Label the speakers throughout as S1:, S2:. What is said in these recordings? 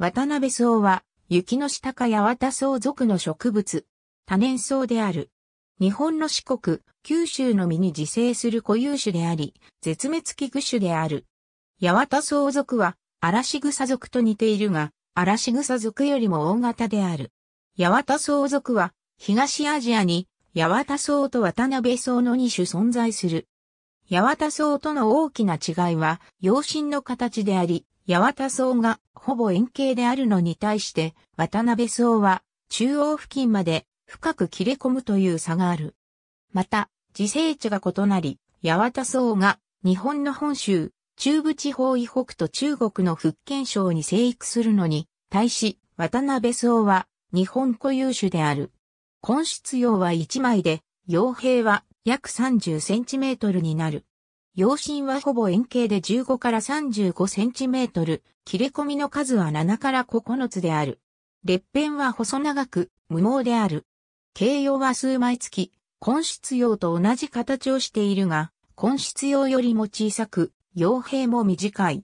S1: 渡辺草は、雪の下かやわ草属の植物、多年草である。日本の四国、九州の実に自生する固有種であり、絶滅危惧種である。八幡草属は、嵐草属と似ているが、嵐草属よりも大型である。八幡草属は、東アジアに、八幡草と渡辺草の2種存在する。八幡草との大きな違いは、養身の形であり、八幡荘がほぼ円形であるのに対して、渡辺荘は中央付近まで深く切れ込むという差がある。また、自生地が異なり、八幡荘が日本の本州、中部地方以北と中国の福建省に生育するのに、対し、渡辺荘は日本固有種である。根室用は1枚で、傭兵は約30センチメートルになる。陽芯はほぼ円形で15から35センチメートル、切れ込みの数は7から9つである。裂片は細長く、無毛である。形容は数枚付き、根質用と同じ形をしているが、根質用よりも小さく、傭兵も短い。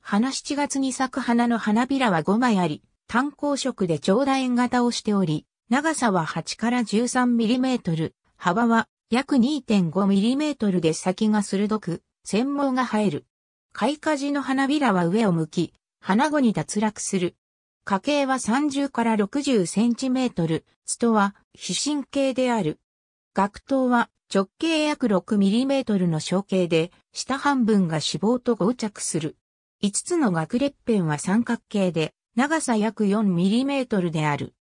S1: 花7月に咲く花の花びらは5枚あり、単光色で長楕円型をしており、長さは8から13ミリメートル、幅は約 2.5mm で先が鋭く、繊毛が生える。開花時の花びらは上を向き、花後に脱落する。花径は30から60センチメートル、ストは非神経である。学頭は直径約6ミリメートルの小径で、下半分が脂肪と合着する。5つの学裂片は三角形で、長さ約4ミリメートルである。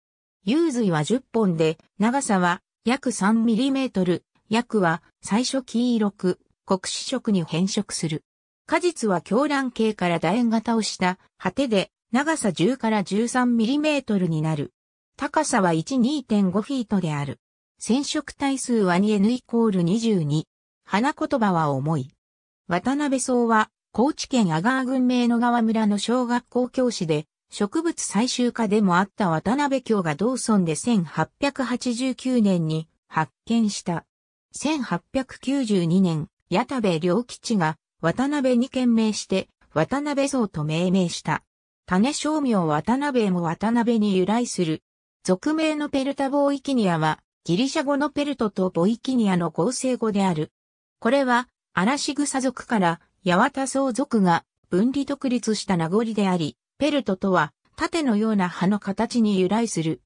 S1: 幽髄は10本で、長さは約3ミリメートル、薬は最初黄色く、黒子色に変色する。果実は狂乱形から楕円型をした果てで長さ10から13ミリメートルになる。高さは1、2.5フィートである。染色体数は 2N イコール22。花言葉は重い。渡辺草は高知県阿川郡名野川村の小学校教師で、植物採集家でもあった渡辺京が同村で1889年に発見した。1892年、矢田部良吉が渡辺に献名して渡辺像と命名した。種商名渡辺も渡辺に由来する。俗名のペルタボイキニアはギリシャ語のペルトとボイキニアの合成語である。これは嵐草族から八幡荘族が分離独立した名残であり、ペルトとは縦のような葉の形に由来する。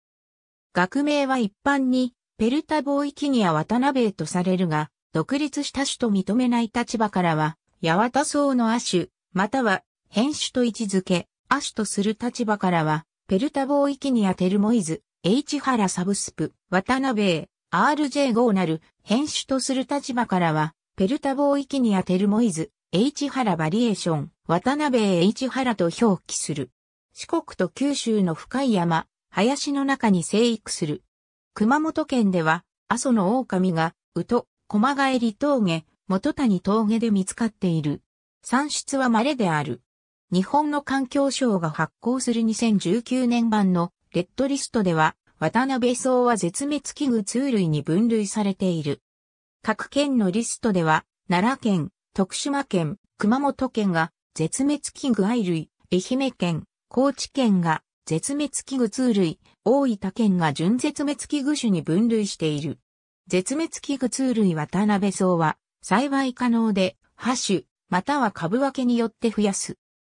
S1: 学名は一般にペルタ貿易ニア渡辺とされるが、独立した種と認めない立場からは、八幡草の亜種、または、変種と位置づけ、亜種とする立場からは、ペルタ貿易ニアテルモイズ、H 原サブスプ、渡辺、RJ5 なる、変種とする立場からは、ペルタ貿易ニアテルモイズ、H 原バリエーション、渡辺 H 原と表記する。四国と九州の深い山、林の中に生育する熊本県では、阿蘇の狼が、宇都、駒返り峠、元谷峠で見つかっている。産出は稀である。日本の環境省が発行する2019年版のレッドリストでは、渡辺草は絶滅危惧通類に分類されている。各県のリストでは、奈良県、徳島県、熊本県が絶滅危惧愛類、愛媛県、高知県が絶滅危惧通類、大分県が準絶滅危惧種に分類している。絶滅危惧通類渡辺草は、栽培可能で、破種、または株分けによって増やす。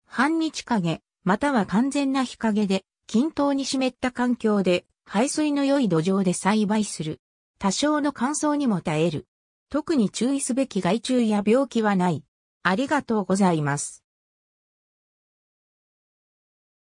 S1: 半日陰、または完全な日陰で、均等に湿った環境で、排水の良い土壌で栽培する。多少の乾燥にも耐える。特に注意すべき害虫や病気はない。ありがとうございます。